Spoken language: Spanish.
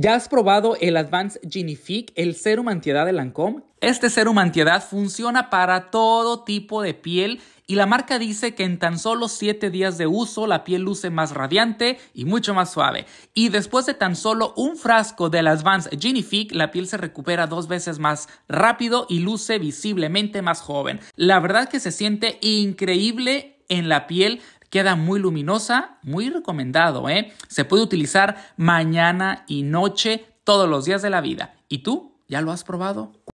¿Ya has probado el Advanced Genifique, el serum antiedad de Lancôme? Este serum antiedad funciona para todo tipo de piel y la marca dice que en tan solo 7 días de uso la piel luce más radiante y mucho más suave. Y después de tan solo un frasco del Advanced Genifique, la piel se recupera dos veces más rápido y luce visiblemente más joven. La verdad que se siente increíble en la piel, Queda muy luminosa, muy recomendado, ¿eh? Se puede utilizar mañana y noche todos los días de la vida. ¿Y tú? ¿Ya lo has probado?